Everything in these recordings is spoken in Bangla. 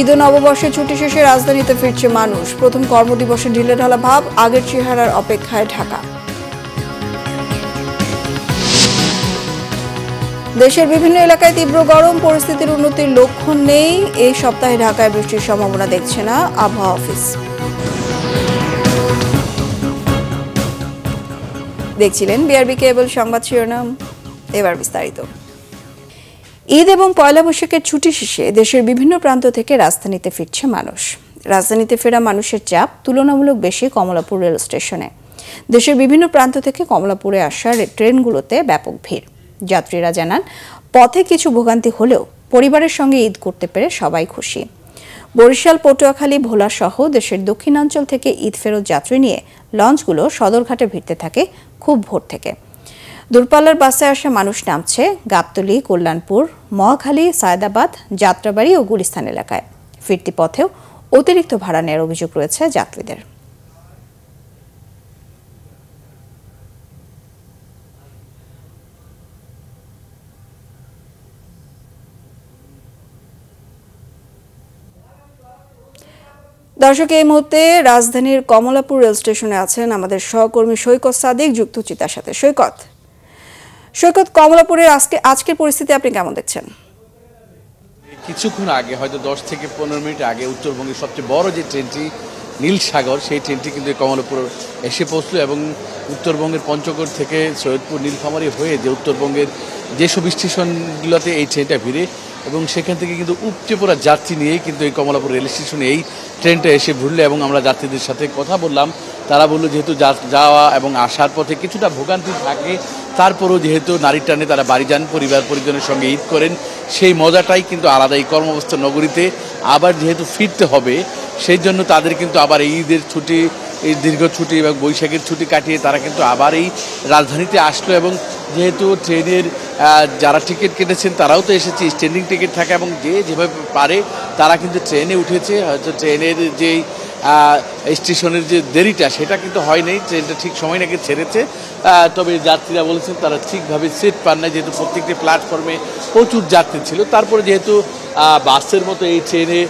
ঈদ ও নববর্ষের ছুটি শেষে রাজধানীতে ফিরছে মানুষ প্রথম কর্মদিবসে ঢিলে ঢালা ভাব আগের চেহারার অপেক্ষায় ঢাকা দেশের বিভিন্ন এলাকায় তীব্র গরম পরিস্থিতির উন্নতির লক্ষণ নেই এই সপ্তাহে ঢাকায় বৃষ্টির সম্ভাবনা দেখছে না আবহাওয়া অফিস দেখছিলেন বিআরবি কেবল সংবাদ শিরোনাম এবার বিস্তারিত ঈদ এবং পয়লা বৈশাখের ছুটি শেষে দেশের বিভিন্ন প্রান্ত থেকে রাজধানীতে ফিরছে মানুষ রাজধানীতে ফেরা মানুষের চাপ তুলনামূলক বেশি কমলাপুর রেল স্টেশনে দেশের বিভিন্ন প্রান্ত থেকে কমলাপুরে আসা ট্রেনগুলোতে ব্যাপক ভিড় যাত্রীরা জানান পথে কিছু ভোগান্তি হলেও পরিবারের সঙ্গে ঈদ করতে পেরে সবাই খুশি বরিশাল পটুয়াখালী ভোলা সহ দেশের দক্ষিণাঞ্চল থেকে ঈদ ফেরত যাত্রী নিয়ে লঞ্চগুলো সদরঘাটে ভিড়তে থাকে খুব ভোর থেকে দূরপাল্লার বাসে আসা মানুষ নামছে গাবতলি কল্যাণপুর মহাখালী সায়দাবাদ যাত্রাবাড়ি ও গুলিস্তান এলাকায় ফিরতি পথেও অতিরিক্ত ভাড়া নেওয়ার অভিযোগ রয়েছে যাত্রীদের দর্শক এই মুহূর্তে রাজধানীর কমলাপুর রেল স্টেশনে আছেন আমাদের সহকর্মী সৈকত সাদিক যুক্ত চিতার সাথে সৈকত সৈকত কমলাপুরের আজকে আজকের পরিস্থিতি আপনি কেমন দেখছেন কিছুক্ষণ আগে হয়তো দশ থেকে পনেরো মিনিট আগে উত্তরবঙ্গের সবচেয়ে বড় যে ট্রেনটি নীলসাগর সেই ট্রেনটি কিন্তু কমলাপুর এসে পৌঁছল এবং উত্তরবঙ্গের পঞ্চগড় থেকে সৈয়দপুর নীলফামারি হয়ে যে উত্তরবঙ্গের যেসব স্টেশনগুলোতে এই ট্রেনটা ভিড়ে এবং সেখান থেকে কিন্তু উপচে পড়া যাত্রী নিয়েই কিন্তু এই কমলাপুর রেল স্টেশনে এই ট্রেনটা এসে ভুললে এবং আমরা যাত্রীদের সাথে কথা বললাম তারা বললো যেহেতু যাওয়া এবং আসার পথে কিছুটা ভোগান্তি থাকে তারপরও যেহেতু নারী টানে তারা বাড়ি যান পরিবার পরিজনের সঙ্গে ঈদ করেন সেই মজাটাই কিন্তু আলাদা এই কর্মব্যস্ত নগরীতে আবার যেহেতু ফিরতে হবে সেই জন্য তাদের কিন্তু আবার এই ঈদের ছুটি এই দীর্ঘ ছুটি এবং বৈশাখের ছুটি কাটিয়ে তারা কিন্তু আবার এই রাজধানীতে আসলো এবং যেহেতু ট্রেনের যারা টিকিট কেটেছেন তারাও তো এসেছে স্ট্যান্ডিং টিকিট থাকে এবং যে যেভাবে পারে তারা কিন্তু ট্রেনে উঠেছে হয়তো ট্রেনের যেই স্টেশনের যে দেরিটা সেটা কিন্তু হয় নাই ট্রেনটা ঠিক সময় নাকি ছেড়েছে তবে যাত্রীরা বলেছেন তারা ঠিকভাবে সিট পান না যেহেতু প্রত্যেকটি প্ল্যাটফর্মে প্রচুর যাত্রী ছিল তারপরে যেহেতু বাসের মতো এই ট্রেনে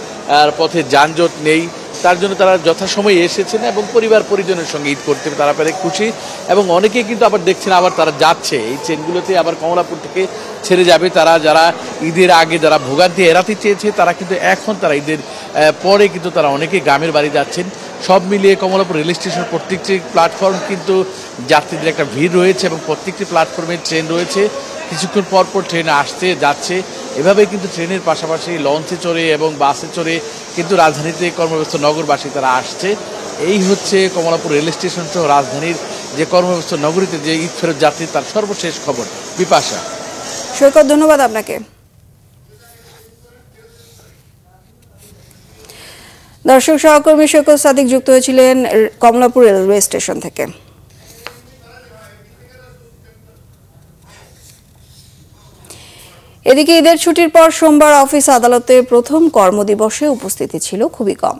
পথে যানজট নেই তার জন্য তারা যথাসময়ে এসেছেন এবং পরিবার পরিজনের সঙ্গে ঈদ করতে তারা পেরে খুশি এবং অনেকেই কিন্তু আবার দেখছেন আবার তারা যাচ্ছে এই ট্রেনগুলোতে আবার কমলাপুর থেকে ছেড়ে যাবে তারা যারা ঈদের আগে যারা ভোগান্তি এড়াতে চেয়েছে তারা কিন্তু এখন তারা ঈদের পরে কিন্তু তারা অনেকে গ্রামের বাড়ি যাচ্ছেন সব মিলিয়ে কমলাপুর রেল স্টেশন প্রত্যেকটি প্ল্যাটফর্ম কিন্তু যাত্রীদের একটা ভিড় রয়েছে এবং প্রত্যেকটি প্ল্যাটফর্মে ট্রেন রয়েছে কিছুক্ষণ পর পর ট্রেন আসছে যাচ্ছে এভাবে কিন্তু ট্রেনের পাশাপাশি লঞ্চে চড়ে এবং বাসে চড়ে কিন্তু রাজধানীতে কর্মব্যস্ত নগরবাসী তারা আসছে এই হচ্ছে কমলাপুর রেল স্টেশন সহ রাজধানীর যে কর্মব্যস্ত নগরীতে যে ঈদ ফেরত যাত্রী তার সর্বশেষ খবর বিপাশা সৈকত ধন্যবাদ আপনাকে দর্শক সহকর্মী সৈকত সাদিক যুক্ত হয়েছিলেন কমলাপুর রেলওয়ে স্টেশন থেকে এদিকে ঈদের ছুটির পর সোমবার অফিস আদালতে প্রথম কর্মদিবসে উপস্থিতি ছিল খুবই কম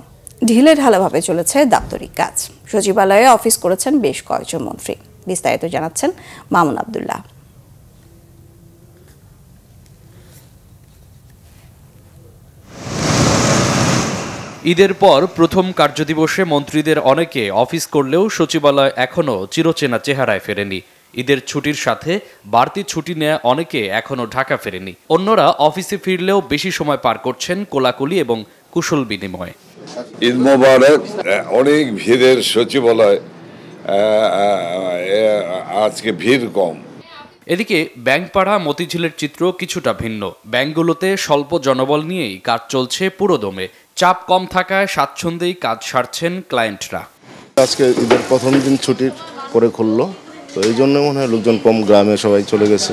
ঢিলে ঢালাভাবে চলেছে দাপ্তরিক কাজ সচিবালয়ে অফিস করেছেন বেশ কয়েকজন মন্ত্রী বিস্তারিত জানাচ্ছেন মামুন আবদুল্লাহ ঈদের পর প্রথম কার্যদিবসে মন্ত্রীদের অনেকে অফিস করলেও সচিবালয় এখনও চিরচেনা চেহারায় ফেরেনি ঈদের ছুটির সাথে বাড়তি ছুটি নেয়া অনেকে এখনও ঢাকা ফেরেনি অন্যরা অফিসে ফিরলেও বেশি সময় পার করছেন কোলাকুলি এবং কুশল বিনিময়ে ঈদ মোবারক অনেক ভিড়ের সচিবালয় আজকে ভিড় কম এদিকে ব্যাংকপাড়া মতিঝিলের চিত্র কিছুটা ভিন্ন ব্যাংকগুলোতে স্বল্প জনবল নিয়েই কাজ চলছে পুরোদমে চাপ কম থাকায় স্বাচ্ছন্দ্যেই কাজ সারছেন ক্লায়েন্টরা আজকে ঈদের প্রথম দিন ছুটির করে খুললো তো এই জন্য মনে হয় লোকজন কম গ্রামে সবাই চলে গেছে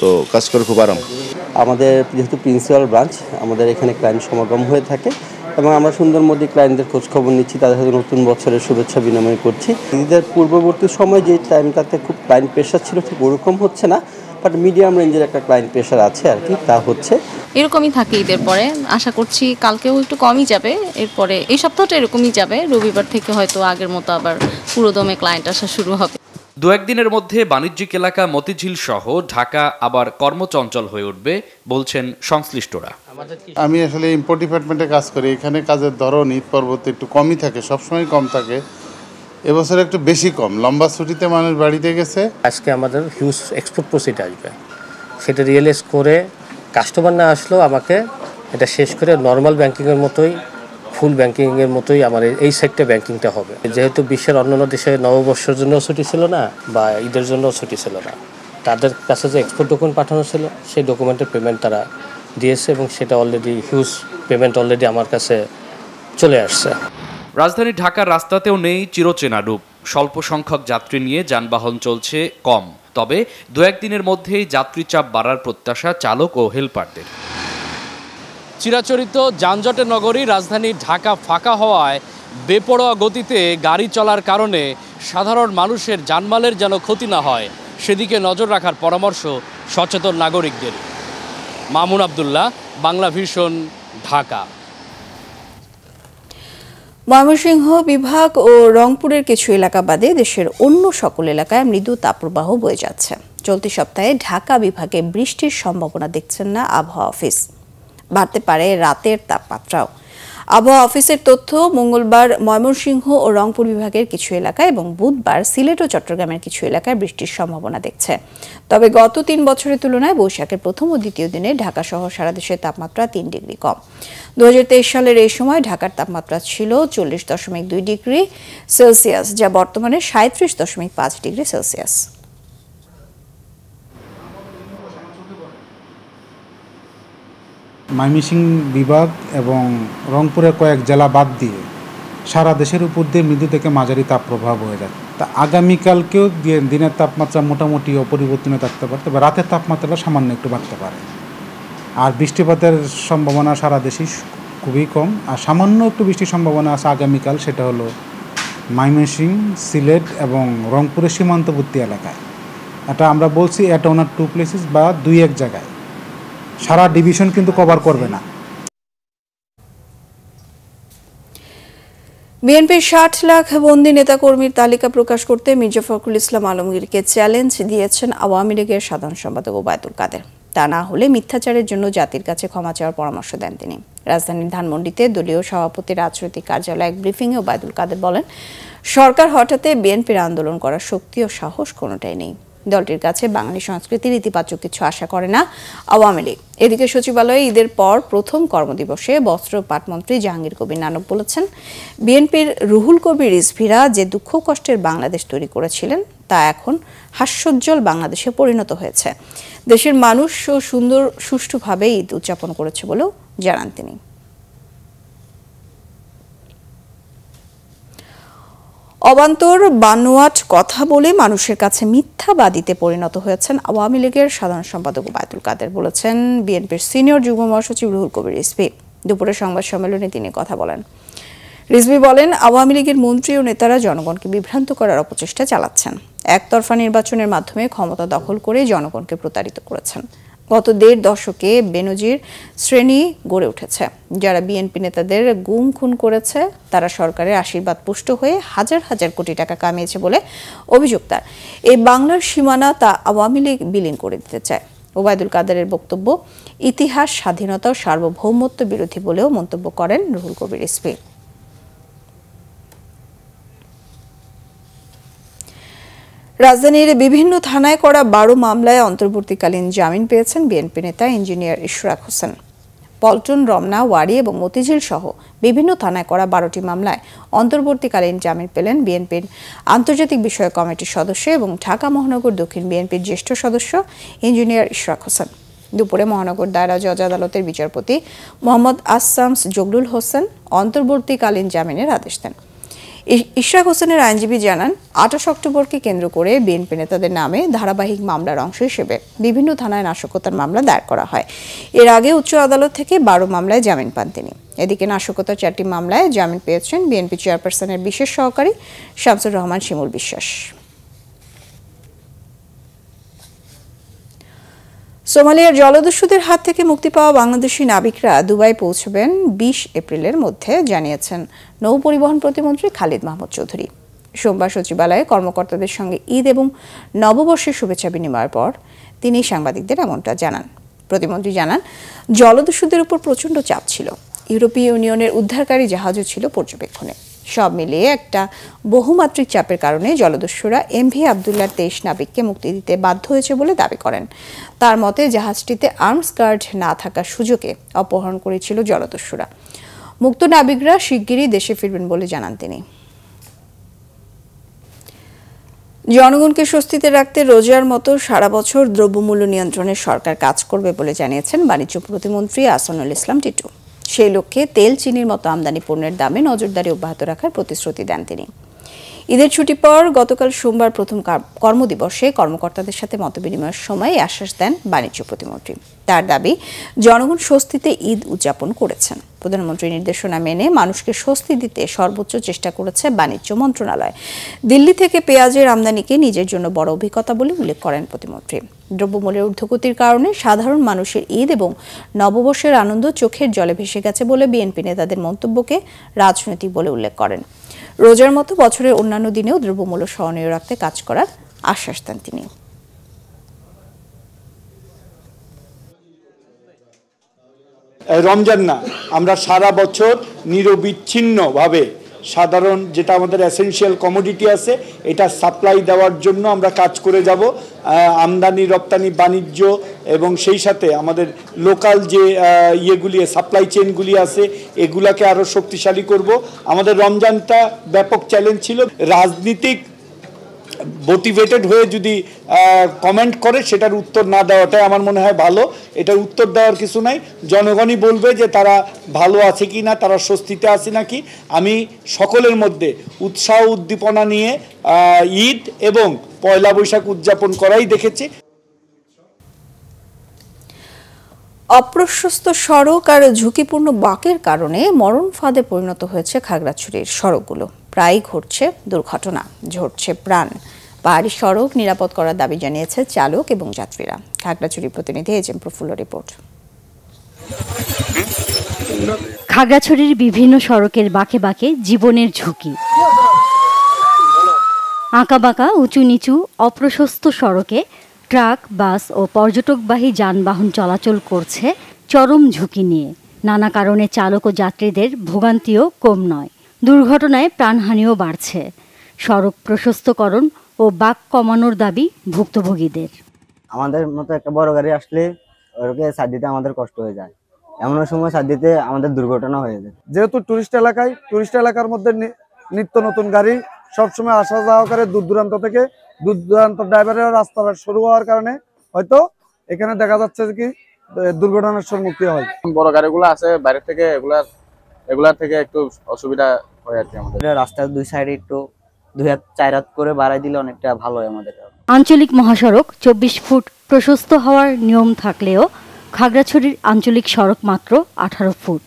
তো কাজ করে খুব আরাম আমাদের যেহেতু প্রিন্সিপাল ব্রাঞ্চ আমাদের এখানে ক্লায়েন্ট সমাগম হয়ে থাকে এবং আমরা সুন্দর মধ্যে ক্লায়েন্টদের খোঁজখবর নিচ্ছি তাদের সাথে নতুন বছরের শুভেচ্ছা বিনিময় করছি নিজেদের পূর্ববর্তী সময় যে টাইমটাতে খুব ক্লায়েন্ট প্রেশার ছিল ঠিক ওরকম হচ্ছে না বাট মিডিয়াম রেঞ্জের একটা ক্লায়েন্ট প্রেশার আছে আর কি তা হচ্ছে এরকমই থাকে ঈদের পরে আশা করছি কালকেও একটু কমই যাবে এরপরে এই সপ্তাহটা এরকমই যাবে রবিবার থেকে হয়তো আগের মতো আবার পুরোদমে ক্লায়েন্ট আসা শুরু হবে দু একদিনের মধ্যে বাণিজ্যিক এলাকা মতিঝিল সহ ঢাকা আবার কর্মচঞ্চল হয়ে উঠবে বলছেন সংশ্লিষ্টরা আমি আসলে ইম্পোর্ট ডিপার্টমেন্টে কাজ করি এখানে কাজের ধরন ঈদ পর্বতে একটু কমই থাকে সবসময় কম থাকে এবছর একটু বেশি কম লম্বা ছুটিতে মানুষ বাড়িতে গেছে আজকে আমাদের হিউজ এক্সপোর্ট প্রসিট আসবে সেটা রিয়েলাইজ করে কাস্টমার না আসলেও আমাকে এটা শেষ করে নর্মাল ব্যাংকিংয়ের মতোই ফুল ব্যাংকিংয়ের মতোই আমার এই সাইডটা ব্যাংকিংটা হবে যেহেতু বিশ্বের অন্যান্য দেশে নববর্ষের জন্য ছুটি ছিল না বা ঈদের জন্য ছুটি ছিল না তাদের কাছে যে এক্সপোর্ট ডকুমেন্ট পাঠানো ছিল সেই ডকুমেন্টের পেমেন্ট তারা দিয়েছে এবং সেটা অলরেডি হিউজ পেমেন্ট অলরেডি আমার কাছে চলে আসছে রাজধানী ঢাকার রাস্তাতেও নেই চিরচেনা রূপ স্বল্প সংখ্যক যাত্রী নিয়ে যানবাহন চলছে কম তবে দু একদিনের মধ্যেই যাত্রী চাপ বাড়ার প্রত্যাশা চালক ও হেলপারদের চিরাচরিত যানজটের নগরী রাজধানী ঢাকা ফাঁকা হওয়ায় বেপরোয়া গতিতে গাড়ি চলার কারণে সাধারণ মানুষের যানমালের যেন ক্ষতি না হয় সেদিকে নজর রাখার পরামর্শ সচেতন নাগরিকদের মামুন আবদুল্লাহ বাংলা ভীষণ ঢাকা ময়মনসিংহ বিভাগ ও রংপুরের কিছু এলাকা বাদে দেশের অন্য সকল এলাকায় মৃদু তাপ্রবাহ বয়ে যাচ্ছে চলতি সপ্তাহে ঢাকা বিভাগে বৃষ্টির সম্ভাবনা দেখছেন না আবহাওয়া অফিস বাড়তে পারে রাতের তাপমাত্রাও আবহাওয়া অফিসের তথ্য মঙ্গলবার ময়মনসিংহ ও রংপুর বিভাগের কিছু এলাকা এবং বুধবার সিলেট ও চট্টগ্রামের কিছু এলাকায় বৃষ্টির সম্ভাবনা দেখছে তবে গত তিন বছরের তুলনায় বৈশাখের প্রথম ও দ্বিতীয় দিনে ঢাকা সহ সারা দেশের তাপমাত্রা তিন ডিগ্রি কম দু সালের এই সময় ঢাকার তাপমাত্রা ছিল চল্লিশ দশমিক দুই ডিগ্রি সেলসিয়াস যা বর্তমানে সাঁত্রিশ দশমিক পাঁচ ডিগ্রি সেলসিয়াস মাইমিসিং বিভাগ এবং রংপুরের কয়েক জেলা বাদ দিয়ে সারা দেশের উপর দিয়ে মৃদু থেকে মাঝারি তাপপ্রবাহ বয়ে যাচ্ছে তা আগামীকালকেও দিনের তাপমাত্রা মোটামুটি অপরিবর্তনে থাকতে পারে তবে রাতের তাপমাত্রাটা সামান্য একটু বাড়তে পারে আর বৃষ্টিপাতের সম্ভাবনা সারা দেশেই খুবই কম আর সামান্য একটু বৃষ্টির সম্ভাবনা আছে আগামীকাল সেটা হলো মাইমেসিং সিলেট এবং রংপুরের সীমান্তবর্তী এলাকায় এটা আমরা বলছি এটা ওনার টু প্লেসেস বা দুই এক জায়গায় সারা ডিভিশন কিন্তু কভার করবে না বিএনপির ষাট লাখ নেতা কর্মীর তালিকা প্রকাশ করতে মির্জা ফখরুল ইসলাম আলমগীরকে চ্যালেঞ্জ দিয়েছেন আওয়ামী লীগের সাধারণ সম্পাদক ওবায়দুল কাদের তা না হলে মিথ্যাচারের জন্য জাতির কাছে ক্ষমা চাওয়ার পরামর্শ দেন তিনি রাজধানীর ধানমন্ডিতে দলীয় সভাপতি রাজনৈতিক কার্যালয়ে এক ব্রিফিংয়ে ওবায়দুল কাদের বলেন সরকার হঠাতে বিএনপির আন্দোলন করার শক্তি ও সাহস কোনোটাই নেই দলটির কাছে বাঙালি সংস্কৃতির ইতিবাচক কিছু আশা করে না আওয়ামী লীগ এদিকে সচিবালয়ে ঈদের পর প্রথম কর্মদিবসে বস্ত্র পাটমন্ত্রী জাহাঙ্গীর কবির নানক বলেছেন বিএনপির রুহুল কবির রিজভিরা যে দুঃখ কষ্টের বাংলাদেশ তৈরি করেছিলেন তা এখন হাস্যোজ্জ্বল বাংলাদেশে পরিণত হয়েছে দেশের মানুষ সুন্দর সুষ্ঠুভাবে ঈদ উদযাপন করেছে বলেও জানান তিনি অবান্তর বানুয়াট কথা বলে মানুষের কাছে মিথ্যাবাদীতে পরিণত হয়েছেন আওয়ামী লীগের সাধারণ সম্পাদক বায়তুল কাদের বলেছেন বিএনপির সিনিয়র যুগ্ম মহাসচিব রুহুল কবির রিসপি দুপুরে সংবাদ সম্মেলনে তিনি কথা বলেন রিজভি বলেন আওয়ামী লীগের মন্ত্রী ও নেতারা জনগণকে বিভ্রান্ত করার অপচেষ্টা চালাচ্ছেন একতরফা নির্বাচনের মাধ্যমে ক্ষমতা দখল করে জনগণকে প্রতারিত করেছেন গত দেড় দশকে বেনজির শ্রেণী গড়ে উঠেছে যারা বিএনপি নেতাদের গুম খুন করেছে তারা সরকারের আশীর্বাদ পুষ্ট হয়ে হাজার হাজার কোটি টাকা কামিয়েছে বলে অভিযোগ তার এই বাংলার সীমানা তা আওয়ামী লীগ বিলীন করে দিতে চায় ওবায়দুল কাদেরের বক্তব্য ইতিহাস স্বাধীনতা ও সার্বভৌমত্ব বিরোধী বলেও মন্তব্য করেন রুহুল কবির ইসফি রাজধানীর বিভিন্ন থানায় করা বারো মামলায় অন্তর্বর্তীকালীন জামিন পেয়েছেন বিএনপি নেতা ইঞ্জিনিয়ার ইশরাক হোসেন পল্টন রমনা ওয়ারি এবং মতিঝিল সহ বিভিন্ন থানায় করা বারোটি মামলায় অন্তর্বর্তীকালীন জামিন পেলেন বিএনপির আন্তর্জাতিক বিষয় কমিটির সদস্য এবং ঢাকা মহানগর দক্ষিণ বিএনপির জ্যেষ্ঠ সদস্য ইঞ্জিনিয়ার ইশরাক হোসেন দুপুরে মহানগর দায়রা জজ আদালতের বিচারপতি মোহাম্মদ আসামস জগরুল হোসেন অন্তর্বর্তীকালীন জামিনের আদেশ দেন ইশরাক হোসেনের আইনজীবী জানান আঠাশ অক্টোবরকে কেন্দ্র করে বিএনপি নেতাদের নামে ধারাবাহিক মামলার অংশ হিসেবে বিভিন্ন থানায় নাশকতার মামলা দায়ের করা হয় এর আগে উচ্চ আদালত থেকে বারো মামলায় জামিন পান তিনি এদিকে নাশকতার চারটি মামলায় জামিন পেয়েছেন বিএনপি চেয়ারপারসনের বিশেষ সহকারী শামসুর রহমান শিমুল বিশ্বাস সোমালিয়ার জলদস্যুদের হাত থেকে মুক্তি পাওয়া বাংলাদেশী নাবিকরা দুবাই পৌঁছবেন বিশ এপ্রিলের মধ্যে জানিয়েছেন নৌ পরিবহন প্রতিমন্ত্রী খালিদ মাহমুদ চৌধুরী সোমবার সচিবালয়ে কর্মকর্তাদের সঙ্গে ঈদ এবং নববর্ষের শুভেচ্ছা বিনিময়ের পর তিনি সাংবাদিকদের এমনটা জানান প্রতিমন্ত্রী জানান জলদস্যুদের উপর প্রচণ্ড চাপ ছিল ইউরোপীয় ইউনিয়নের উদ্ধারকারী জাহাজও ছিল পর্যবেক্ষণে সব মিলিয়ে একটা বহুমাত্রিক চাপের কারণে জলদস্যুরা এম ভি আবদুল্লার তেইশ নাবিককে মুক্তি দিতে বাধ্য হয়েছে বলে দাবি করেন তার মতে জাহাজটিতে আর্মস গার্ড না থাকার সুযোগে অপহরণ করেছিল জলদস্যুরা মুক্ত নাবিকরা শিগগিরই দেশে ফিরবেন বলে জানান তিনি জনগণকে স্বস্তিতে রাখতে রোজার মতো সারা বছর দ্রব্যমূল্য নিয়ন্ত্রণে সরকার কাজ করবে বলে জানিয়েছেন বাণিজ্য প্রতিমন্ত্রী আসানুল ইসলাম টিটু সেই লক্ষ্যে তেল চিনির মতো আমদানি পণ্যের দামে নজরদারি অব্যাহত রাখার প্রতিশ্রুতি দেন তিনি ঈদের ছুটি পর গতকাল সোমবার প্রথম কর্মদিবসে কর্মকর্তাদের সাথে মতবিনিময়ের সময় আশ্বাস দেন বাণিজ্য প্রতিমন্ত্রী তার দাবি জনগণ স্বস্তিতে ঈদ উদযাপন করেছেন প্রধানমন্ত্রীর নির্দেশনা মেনে মানুষকে স্বস্তি দিতে সর্বোচ্চ চেষ্টা করেছে বাণিজ্য মন্ত্রণালয় দিল্লি থেকে পেঁয়াজের আমদানিকে নিজের জন্য বড় অভিজ্ঞতা বলে উল্লেখ করেন প্রতিমন্ত্রী দ্রব্যমূল্যের ঊর্ধ্বগতির কারণে সাধারণ মানুষের ঈদ এবং নববর্ষের আনন্দ চোখের জলে ভেসে গেছে বলে বিএনপি নেতাদের মন্তব্যকে রাজনৈতিক বলে উল্লেখ করেন রোজার মতো বছরের অন্যান্য দিনেও দ্রব্যমূল্য স্মরণীয় রাখতে কাজ করার আশ্বাস দেন তিনি রমজান না আমরা সারা বছর নিরবিচ্ছিন্নভাবে সাধারণ যেটা আমাদের অ্যাসেন্সিয়াল কমোডিটি আছে এটা সাপ্লাই দেওয়ার জন্য আমরা কাজ করে যাব আমদানি রপ্তানি বাণিজ্য এবং সেই সাথে আমাদের লোকাল যে ইয়েগুলি সাপ্লাই চেনগুলি আছে এগুলাকে আরও শক্তিশালী করব আমাদের রমজানটা ব্যাপক চ্যালেঞ্জ ছিল রাজনীতিক মোটিভেটেড হয়ে যদি কমেন্ট করে সেটার উত্তর না দেওয়াটাই আমার মনে হয় ভালো এটার উত্তর দেওয়ার কিছু নাই জনগণই বলবে যে তারা ভালো আছে কি না তারা স্বস্তিতে আছে নাকি আমি সকলের মধ্যে উৎসাহ উদ্দীপনা নিয়ে ঈদ এবং পয়লা বৈশাখ উদযাপন করাই দেখেছি অপ্রশস্ত সড়ক আর ঝুঁকিপূর্ণ বাঁকের কারণে মরণ ফাঁদে পরিণত হয়েছে খাগড়াছড়ির সড়কগুলো প্রায় ঘটছে দুর্ঘটনা ঝরছে প্রাণ পাহাড়ি সড়ক নিরাপদ করার দাবি জানিয়েছে চালক এবং যাত্রীরা খাগড়াছড়ি প্রতিনিধি এজেম প্রফুল্ল রিপোর্ট খাগড়াছড়ির বিভিন্ন সড়কের বাঁকে বাঁকে জীবনের ঝুঁকি আঁকাবাঁকা উঁচু নিচু অপ্রশস্ত সড়কে ট্রাক বাস ও পর্যটকবাহী যানবাহন চলাচল করছে চরম ঝুঁকি নিয়ে নানা কারণে চালক ও যাত্রীদের ভোগান্তিও কম নয় দুর্ঘটনায় প্রাণহানিও বাড়ছে সড়ক প্রশস্তকরণ ও বাক কমানোর দাবি ভুক্তভোগীদের আমাদের মতো একটা বড় গাড়ি আসলে ওরকে সার দিতে আমাদের কষ্ট হয়ে যায় এমন সময় সার দিতে আমাদের দুর্ঘটনা হয়ে যায় যেহেতু টুরিস্ট এলাকায় টুরিস্ট এলাকার মধ্যে নিত্য নতুন গাড়ি সবসময় আসা যাওয়া করে দূর দূরান্ত থেকে দূর দূরান্ত ড্রাইভারের রাস্তাঘাট শুরু হওয়ার কারণে হয়তো এখানে দেখা যাচ্ছে কি দুর্ঘটনার সম্মুখীন হয় বড় গাড়িগুলো আছে বাইরে থেকে এগুলার এগুলার থেকে একটু অসুবিধা রাস্তার দুই সাইডে একটু দুই হাত চার হাত করে বাড়াই দিলে অনেকটা ভালো হয় আমাদের আঞ্চলিক মহাসড়ক চব্বিশ ফুট প্রশস্ত হওয়ার নিয়ম থাকলেও খাগড়াছড়ির আঞ্চলিক সড়ক মাত্র আঠারো ফুট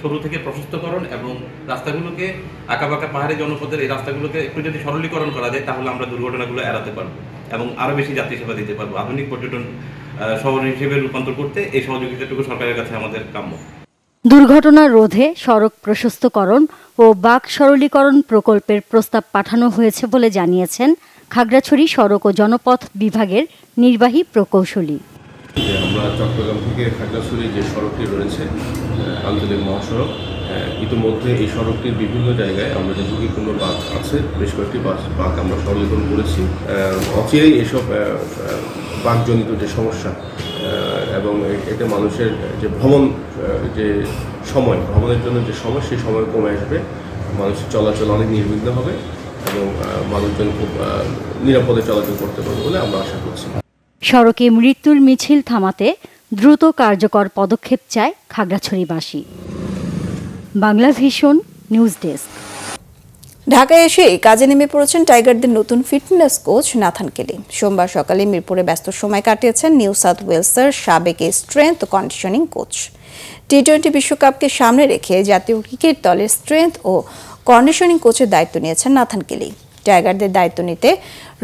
শুরু থেকে প্রশস্তকরণ এবং রাস্তাগুলোকে আঁকাবাঁকা পাহাড়ি জনপদের এই রাস্তাগুলোকে একটু যদি সরলীকরণ করা যায় তাহলে আমরা দুর্ঘটনাগুলো এড়াতে পারবো এবং আরও বেশি যাত্রী সেবা দিতে পারবো আধুনিক পর্যটন শহর হিসেবে রূপান্তর করতে এই সহযোগিতাটুকু সরকারের কাছে আমাদের কাম্য দুর্ঘটনা রোধে সড়ক প্রশস্তকরণ ও বাক সরলীকরণ প্রকল্পের প্রস্তাব পাঠানো হয়েছে বলে জানিয়েছেন খাগড়াছড়ি সড়ক ও জনপথ বিভাগের নির্বাহী প্রকৌশলী আমরা চট্টগ্রাম থেকে খাগড়াছড়ি যে সড়কটি রয়েছে আঞ্চলিক মহাসড়ক ইতিমধ্যে এই সড়কটির বিভিন্ন জায়গায় আমরা যে ঝুঁকিপূর্ণ বাঘ আছে বেশ কয়েকটি বাস বাঘ আমরা সরলীকরণ করেছি অচিরেই এসব বাঘজনিত যে সমস্যা এবং এতে মানুষের যে ভ্রমণ যে সময় ভ্রমণের জন্য যে সময় সেই সময় কমে আসবে মানুষের চলাচল অনেক নির্বিঘ্ন হবে এবং মানুষজন খুব নিরাপদে চলাচল করতে পারবে বলে আমরা আশা করছি সড়কে মৃত্যুর মিছিল থামাতে দ্রুত কার্যকর পদক্ষেপ চায় খাগড়াছড়িবাসী বাংলা ভিশন নিউজ ডেস্ক ঢাকায় এসে কাজে নেমে পড়েছেন টাইগারদের নতুন ফিটনেস কোচ নাথান কেলি সোমবার সকালে মিরপুরে ব্যস্ত সময় কাটিয়েছেন নিউ সাউথ ওয়েলসের সাবেক strength conditioning coach T twenty বিশ্বকাপকে সামনে রেখে জাতীয় ক্রিকেট দলের স্ট্রেংথ ও কন্ডিশনিং কোচের দায়িত্ব নিয়েছেন নাথান কেলি টাইগারদের দায়িত্ব নিতে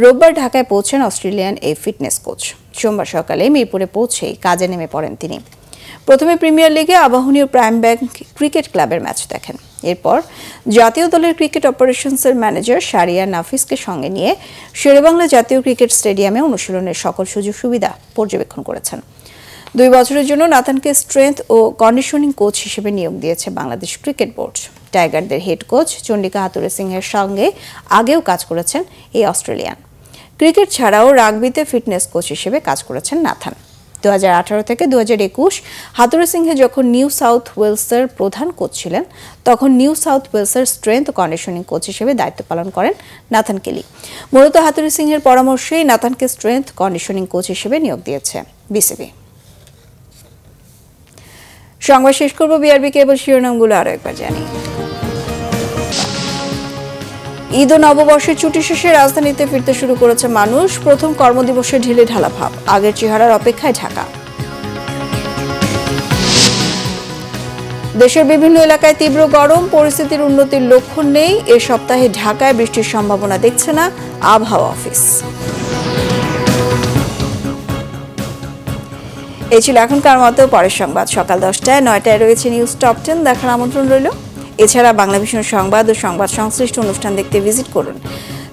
রোববার ঢাকায় পৌঁছেন অস্ট্রেলিয়ান এই ফিটনেস কোচ সোমবার সকালে মিরপুরে পৌঁছেই কাজে নেমে পড়েন তিনি প্রথমে প্রিমিয়ার লিগে আবাহনীয় প্রাইম ব্যাংক ক্রিকেট ক্লাবের ম্যাচ দেখেন এরপর জাতীয় দলের ক্রিকেট অপারেশনসের ম্যানেজার সারিয়া নাফিসকে সঙ্গে নিয়ে শেরেবাংলা জাতীয় ক্রিকেট স্টেডিয়ামে অনুশীলনের সকল সুযোগ সুবিধা পর্যবেক্ষণ করেছেন দুই বছরের জন্য নাথানকে স্ট্রেংথ ও কন্ডিশনিং কোচ হিসেবে নিয়োগ দিয়েছে বাংলাদেশ ক্রিকেট বোর্ড টাইগারদের হেড কোচ চন্ডিকা হাতুরে সিংহের সঙ্গে আগেও কাজ করেছেন এই অস্ট্রেলিয়ান ক্রিকেট ছাড়াও রাগবিতে ফিটনেস কোচ হিসেবে কাজ করেছেন নাথান দু থেকে দু হাজার একুশ হাতুরে সিংহে যখন নিউ সাউথ ওয়েলসের প্রধান কোচ ছিলেন তখন নিউ সাউথ ওয়েলসের স্ট্রেংথ কন্ডিশনিং কোচ হিসেবে দায়িত্ব পালন করেন নাথান কেলি মূলত হাতুরে সিংহের পরামর্শেই নাথানকে স্ট্রেংথ কন্ডিশনিং কোচ হিসেবে নিয়োগ দিয়েছে বিসিবি সংবাদ শেষ করবো বিআরবি কেবল শিরোনামগুলো আরো একবার জানি ঈদ ও নববর্ষের ছুটি শেষে রাজধানীতে ফিরতে শুরু করেছে মানুষ প্রথম কর্মদিবসে ঢিলে ঢালা ভাব আগের চেহারার অপেক্ষায় ঢাকা দেশের বিভিন্ন এলাকায় তীব্র গরম পরিস্থিতির উন্নতির লক্ষণ নেই এ সপ্তাহে ঢাকায় বৃষ্টির সম্ভাবনা দেখছে না আবহাওয়া অফিস এই ছিল এখনকার মতো পরের সংবাদ সকাল দশটায় নয়টায় রয়েছে নিউজ টপ টেন দেখার আমন্ত্রণ রইল এছাড়া বাংলা ভীষণ সংবাদ ও সংবাদ সংশ্লিষ্ট অনুষ্ঠান দেখতে ভিজিট করুন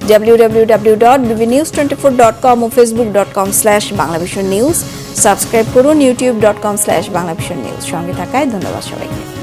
W W W dot news four dot com ও Facebook dot com slash Bangla vision news subscribe করুন YouTube dot com slash Bangla vision news সঙ্গে থাকায় ধন্যবাদ সবাইকে